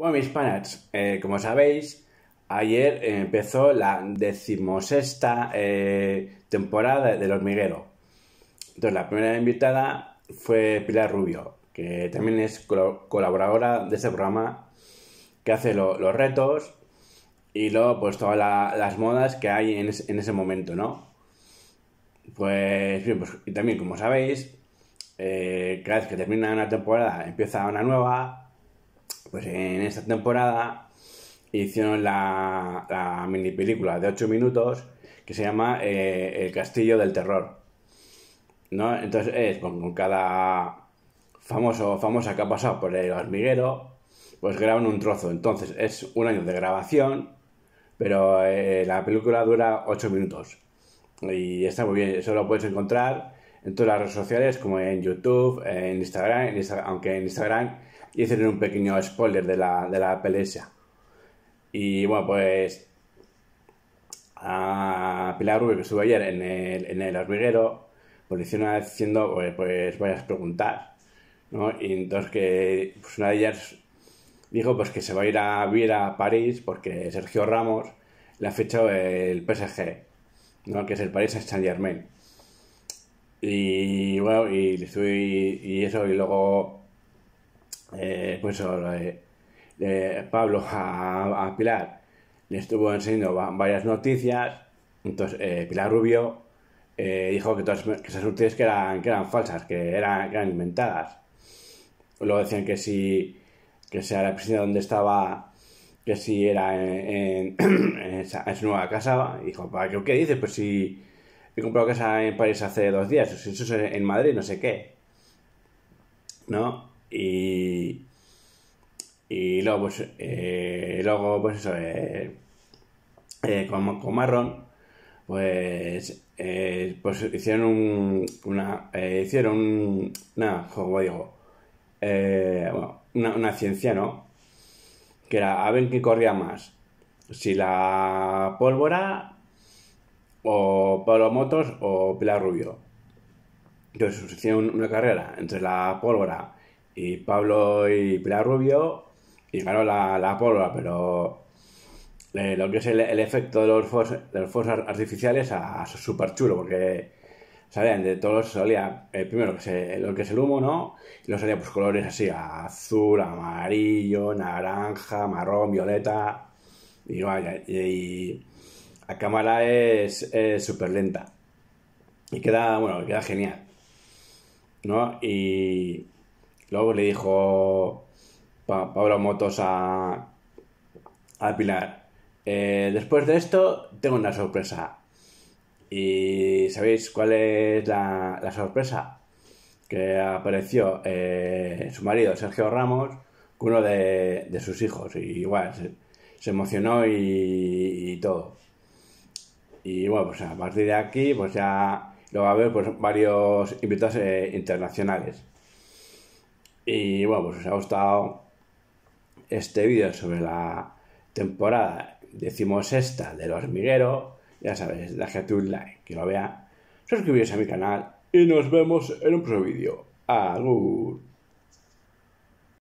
Bueno, mis panas, eh, como sabéis, ayer empezó la decimosexta eh, temporada del hormiguero. Entonces, la primera invitada fue Pilar Rubio, que también es colaboradora de este programa, que hace los retos y luego, pues, todas las modas que hay en, ese momento, ¿no? Pues, pues, y también, como sabéis, eh, cada vez que termina una temporada empieza una nueva pues en esta temporada hicieron la, mini película de 8 minutos que se llama eh, El Castillo del Terror. ¿No? Entonces es con, cada famoso famosa que ha pasado por el hormiguero, pues graban un trozo. Entonces es un año de grabación, pero eh, la película dura 8 minutos. Y está muy bien, eso lo puedes encontrar en todas las redes sociales, como en YouTube, en Instagram, aunque en Instagram hicieron un pequeño spoiler de la, de la pelea Y bueno, pues a Pilar Rubio que estuvo ayer en el, en el hormiguero, pues hicieron haciendo pues, pues varias preguntas, ¿no? Y entonces que pues una de ellas dijo pues que se va a ir a vivir a París porque Sergio Ramos le ha fichado el PSG, ¿no? que es el París Saint Germain. Y bueno, y, y eso, y luego, eh, pues Pablo a, Pilar le estuvo enseñando varias noticias. Entonces, eh, Pilar Rubio eh, dijo que todas esas noticias que eran, que eran falsas, que eran, inventadas. Luego decían que si, que sea la prisión donde estaba, que si era en, esa, su nueva casa. Y dijo, ¿qué, ¿qué dices? Pues si he comprado casa en París hace dos días, eso es en Madrid, no sé qué. ¿No? Y. Y luego, pues. Eh, luego, pues eso. Eh, eh, con, Marrón, pues. pues hicieron un. Una, hicieron un. Una, como digo. bueno, una, ciencia, ¿no? Que era a ver qué corría más. Si la pólvora o Pablo Motos o Pilar Rubio. Entonces hicieron una carrera entre la pólvora y Pablo y Pilar Rubio y ganó la, pólvora, pero eh, lo que es el, efecto de los, fuegos, artificiales a, súper chulo porque salían de todos, salía eh, primero que lo que es el humo, ¿no? Y luego salían pues colores así, azul, amarillo, naranja, marrón, violeta y vaya, y la cámara es súper lenta. Y queda, bueno, queda genial. ¿No? Y luego le dijo Pablo Motos a, Pilar, eh, después de esto tengo una sorpresa. ¿Y sabéis cuál es la, sorpresa? Que apareció eh, su marido, Sergio Ramos, con uno de, sus hijos. Y igual, se, emocionó y todo. Y bueno, pues a partir de aquí, pues ya lo va a ver pues, varios invitados eh, internacionales. Y bueno, pues os ha gustado este vídeo sobre la temporada decimos decimosexta los hormiguero. Ya sabéis, dejad un like, que lo vea, suscribiros a mi canal y nos vemos en un próximo vídeo. Agur.